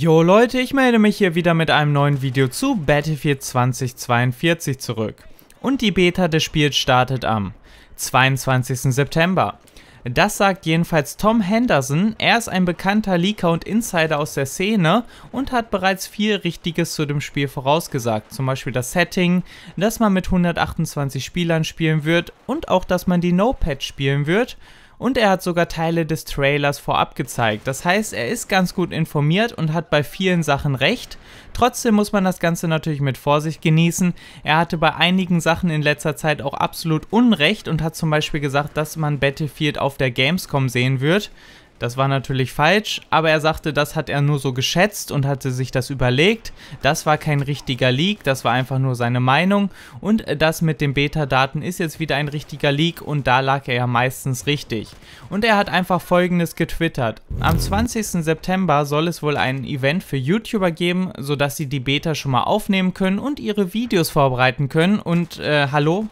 Jo Leute, ich melde mich hier wieder mit einem neuen Video zu Battlefield 2042 zurück. Und die Beta des Spiels startet am 22. September. Das sagt jedenfalls Tom Henderson, er ist ein bekannter Leaker und Insider aus der Szene und hat bereits viel Richtiges zu dem Spiel vorausgesagt, zum Beispiel das Setting, dass man mit 128 Spielern spielen wird und auch, dass man die No-Patch spielen wird und er hat sogar Teile des Trailers vorab gezeigt. Das heißt, er ist ganz gut informiert und hat bei vielen Sachen recht. Trotzdem muss man das Ganze natürlich mit Vorsicht genießen. Er hatte bei einigen Sachen in letzter Zeit auch absolut Unrecht und hat zum Beispiel gesagt, dass man Battlefield auf der Gamescom sehen wird. Das war natürlich falsch, aber er sagte, das hat er nur so geschätzt und hatte sich das überlegt. Das war kein richtiger Leak, das war einfach nur seine Meinung. Und das mit den Beta-Daten ist jetzt wieder ein richtiger Leak und da lag er ja meistens richtig. Und er hat einfach folgendes getwittert. Am 20. September soll es wohl ein Event für YouTuber geben, sodass sie die Beta schon mal aufnehmen können und ihre Videos vorbereiten können. Und äh, hallo,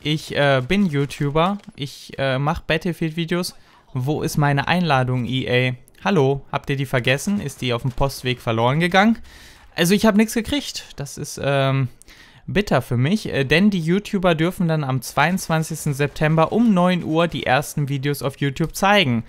ich äh, bin YouTuber, ich äh, mache Battlefield-Videos wo ist meine Einladung, EA? Hallo, habt ihr die vergessen? Ist die auf dem Postweg verloren gegangen? Also ich habe nichts gekriegt. Das ist ähm, bitter für mich, äh, denn die YouTuber dürfen dann am 22. September um 9 Uhr die ersten Videos auf YouTube zeigen.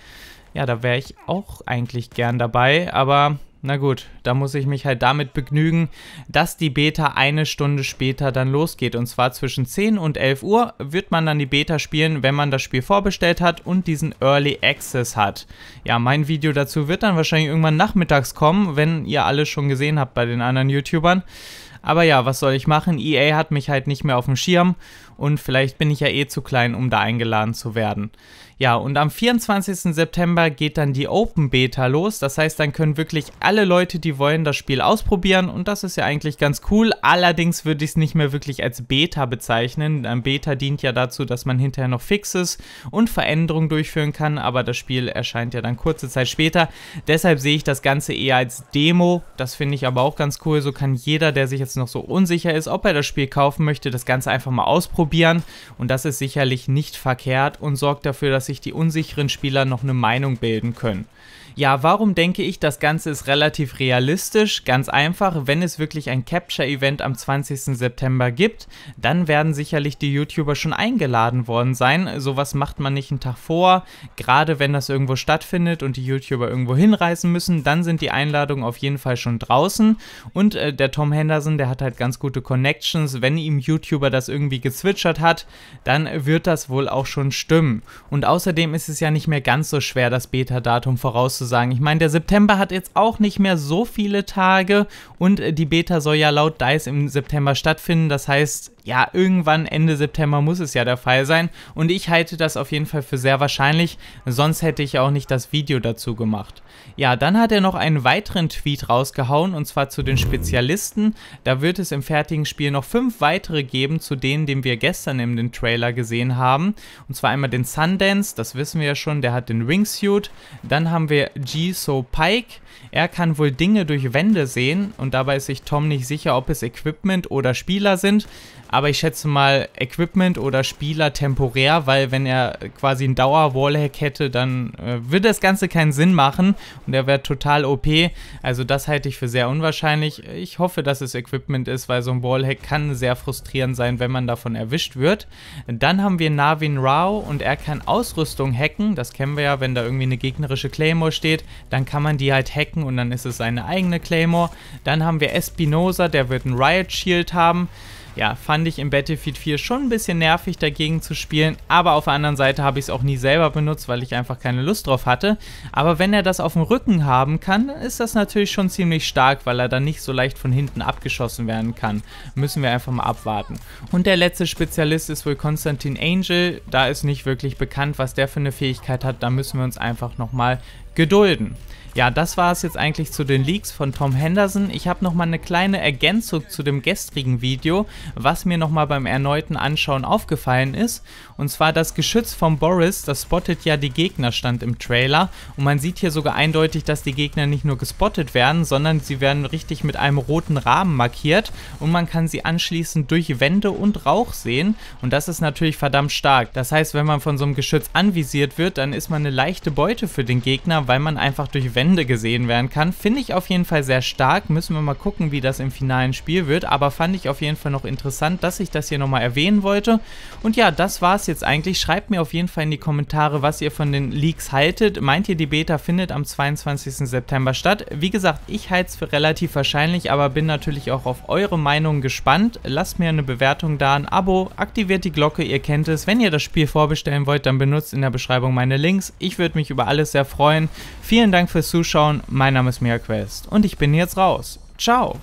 Ja, da wäre ich auch eigentlich gern dabei, aber na gut, da muss ich mich halt damit begnügen, dass die Beta eine Stunde später dann losgeht. Und zwar zwischen 10 und 11 Uhr wird man dann die Beta spielen, wenn man das Spiel vorbestellt hat und diesen Early Access hat. Ja, mein Video dazu wird dann wahrscheinlich irgendwann nachmittags kommen, wenn ihr alles schon gesehen habt bei den anderen YouTubern. Aber ja, was soll ich machen? EA hat mich halt nicht mehr auf dem Schirm und vielleicht bin ich ja eh zu klein, um da eingeladen zu werden. Ja, und am 24. September geht dann die Open Beta los. Das heißt, dann können wirklich alle Leute, die wollen, das Spiel ausprobieren und das ist ja eigentlich ganz cool. Allerdings würde ich es nicht mehr wirklich als Beta bezeichnen. Ein ähm, Beta dient ja dazu, dass man hinterher noch Fixes und Veränderungen durchführen kann, aber das Spiel erscheint ja dann kurze Zeit später. Deshalb sehe ich das Ganze eher als Demo. Das finde ich aber auch ganz cool. So kann jeder, der sich jetzt jetzt noch so unsicher ist, ob er das Spiel kaufen möchte, das Ganze einfach mal ausprobieren. Und das ist sicherlich nicht verkehrt und sorgt dafür, dass sich die unsicheren Spieler noch eine Meinung bilden können. Ja, warum denke ich, das Ganze ist relativ realistisch? Ganz einfach, wenn es wirklich ein Capture-Event am 20. September gibt, dann werden sicherlich die YouTuber schon eingeladen worden sein. Sowas macht man nicht einen Tag vor. Gerade wenn das irgendwo stattfindet und die YouTuber irgendwo hinreisen müssen, dann sind die Einladungen auf jeden Fall schon draußen. Und äh, der Tom Henderson, der hat halt ganz gute Connections. Wenn ihm YouTuber das irgendwie gezwitschert hat, dann wird das wohl auch schon stimmen. Und außerdem ist es ja nicht mehr ganz so schwer, das Beta-Datum vorauszusagen sozusagen. Ich meine, der September hat jetzt auch nicht mehr so viele Tage und äh, die Beta soll ja laut DICE im September stattfinden. Das heißt, ja, irgendwann Ende September muss es ja der Fall sein. Und ich halte das auf jeden Fall für sehr wahrscheinlich, sonst hätte ich auch nicht das Video dazu gemacht. Ja, dann hat er noch einen weiteren Tweet rausgehauen, und zwar zu den Spezialisten. Da wird es im fertigen Spiel noch fünf weitere geben, zu denen, den wir gestern in den Trailer gesehen haben. Und zwar einmal den Sundance, das wissen wir ja schon, der hat den Ringsuit. Dann haben wir G-So Pike, er kann wohl Dinge durch Wände sehen und dabei ist sich Tom nicht sicher, ob es Equipment oder Spieler sind aber ich schätze mal Equipment oder Spieler temporär, weil wenn er quasi einen Dauer-Wallhack hätte, dann äh, würde das Ganze keinen Sinn machen und er wäre total OP. Also das halte ich für sehr unwahrscheinlich. Ich hoffe, dass es Equipment ist, weil so ein Wallhack kann sehr frustrierend sein, wenn man davon erwischt wird. Dann haben wir Navin Rao und er kann Ausrüstung hacken. Das kennen wir ja, wenn da irgendwie eine gegnerische Claymore steht, dann kann man die halt hacken und dann ist es seine eigene Claymore. Dann haben wir Espinosa, der wird ein Riot Shield haben ja, fand ich in Battlefield 4 schon ein bisschen nervig dagegen zu spielen, aber auf der anderen Seite habe ich es auch nie selber benutzt, weil ich einfach keine Lust drauf hatte. Aber wenn er das auf dem Rücken haben kann, dann ist das natürlich schon ziemlich stark, weil er dann nicht so leicht von hinten abgeschossen werden kann. Müssen wir einfach mal abwarten. Und der letzte Spezialist ist wohl Konstantin Angel. Da ist nicht wirklich bekannt, was der für eine Fähigkeit hat. Da müssen wir uns einfach nochmal gedulden. Ja, das war es jetzt eigentlich zu den Leaks von Tom Henderson. Ich habe nochmal eine kleine Ergänzung zu dem gestrigen Video, was mir nochmal beim erneuten Anschauen aufgefallen ist. Und zwar das Geschütz von Boris, das spottet ja die Gegnerstand im Trailer. Und man sieht hier sogar eindeutig, dass die Gegner nicht nur gespottet werden, sondern sie werden richtig mit einem roten Rahmen markiert. Und man kann sie anschließend durch Wände und Rauch sehen. Und das ist natürlich verdammt stark. Das heißt, wenn man von so einem Geschütz anvisiert wird, dann ist man eine leichte Beute für den Gegner, weil man einfach durch Wände gesehen werden kann. Finde ich auf jeden Fall sehr stark. Müssen wir mal gucken, wie das im finalen Spiel wird. Aber fand ich auf jeden Fall noch interessant, dass ich das hier nochmal erwähnen wollte. Und ja, das war es jetzt eigentlich. Schreibt mir auf jeden Fall in die Kommentare, was ihr von den Leaks haltet. Meint ihr, die Beta findet am 22. September statt? Wie gesagt, ich halte es für relativ wahrscheinlich, aber bin natürlich auch auf eure Meinung gespannt. Lasst mir eine Bewertung da, ein Abo, aktiviert die Glocke, ihr kennt es. Wenn ihr das Spiel vorbestellen wollt, dann benutzt in der Beschreibung meine Links. Ich würde mich über alles sehr freuen. Vielen Dank fürs Zuschauen, mein Name ist Mia Quest und ich bin jetzt raus. Ciao!